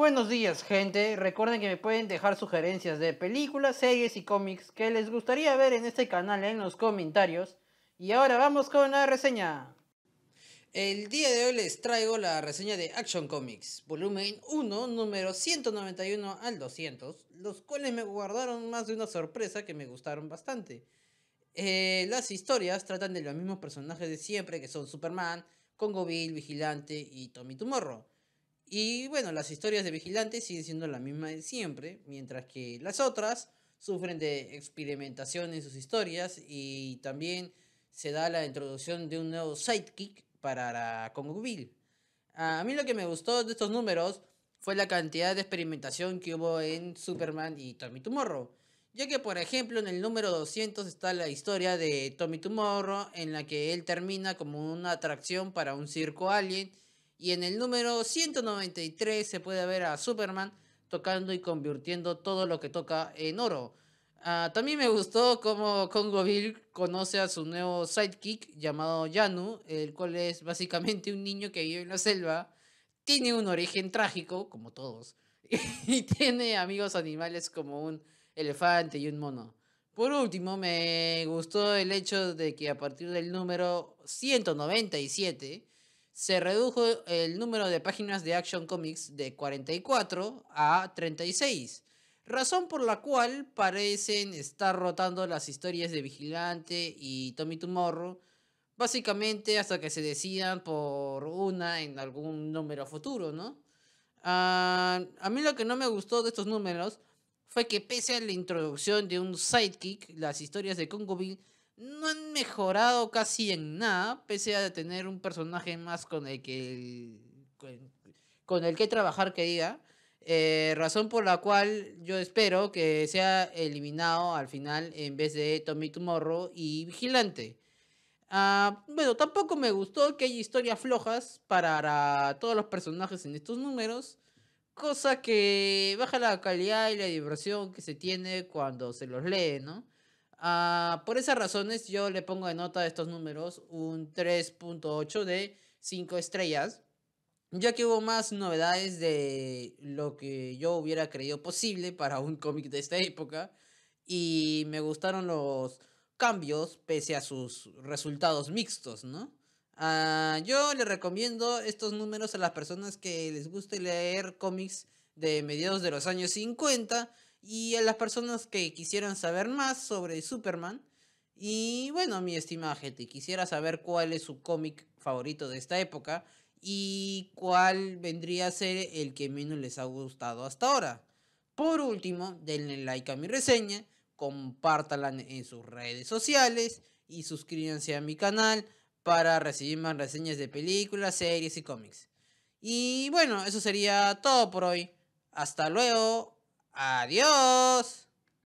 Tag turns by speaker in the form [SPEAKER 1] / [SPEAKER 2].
[SPEAKER 1] Buenos días gente, recuerden que me pueden dejar sugerencias de películas, series y cómics que les gustaría ver en este canal en los comentarios. Y ahora vamos con la reseña. El día de hoy les traigo la reseña de Action Comics, volumen 1, número 191 al 200, los cuales me guardaron más de una sorpresa que me gustaron bastante. Eh, las historias tratan de los mismos personajes de siempre que son Superman, Congo Bill, Vigilante y Tommy Tomorrow. Y bueno, las historias de vigilantes siguen siendo la misma de siempre, mientras que las otras sufren de experimentación en sus historias y también se da la introducción de un nuevo sidekick para la Bill A mí lo que me gustó de estos números fue la cantidad de experimentación que hubo en Superman y Tommy Tomorrow. Ya que, por ejemplo, en el número 200 está la historia de Tommy Tomorrow, en la que él termina como una atracción para un circo alien y en el número 193 se puede ver a Superman tocando y convirtiendo todo lo que toca en oro. Ah, también me gustó cómo Congo Bill conoce a su nuevo sidekick llamado Yanu, el cual es básicamente un niño que vive en la selva, tiene un origen trágico, como todos, y tiene amigos animales como un elefante y un mono. Por último, me gustó el hecho de que a partir del número 197 se redujo el número de páginas de Action Comics de 44 a 36, razón por la cual parecen estar rotando las historias de Vigilante y Tommy Tomorrow, básicamente hasta que se decidan por una en algún número futuro, ¿no? Ah, a mí lo que no me gustó de estos números fue que pese a la introducción de un sidekick, las historias de Congo Bill no han mejorado casi en nada, pese a tener un personaje más con el que, con, el que trabajar que diga. Eh, razón por la cual yo espero que sea eliminado al final en vez de Tommy Tomorrow y Vigilante. Ah, bueno, tampoco me gustó que haya historias flojas para todos los personajes en estos números cosa que baja la calidad y la diversión que se tiene cuando se los lee, ¿no? Ah, por esas razones yo le pongo de nota a estos números un 3.8 de 5 estrellas, ya que hubo más novedades de lo que yo hubiera creído posible para un cómic de esta época y me gustaron los cambios pese a sus resultados mixtos, ¿no? Ah, yo le recomiendo estos números a las personas que les guste leer cómics de mediados de los años 50 y a las personas que quisieran saber más sobre Superman. Y bueno, mi estimada gente, quisiera saber cuál es su cómic favorito de esta época y cuál vendría a ser el que menos les ha gustado hasta ahora. Por último, denle like a mi reseña, compártanla en sus redes sociales y suscríbanse a mi canal para recibir más reseñas de películas, series y cómics. Y bueno, eso sería todo por hoy. Hasta luego. Adiós.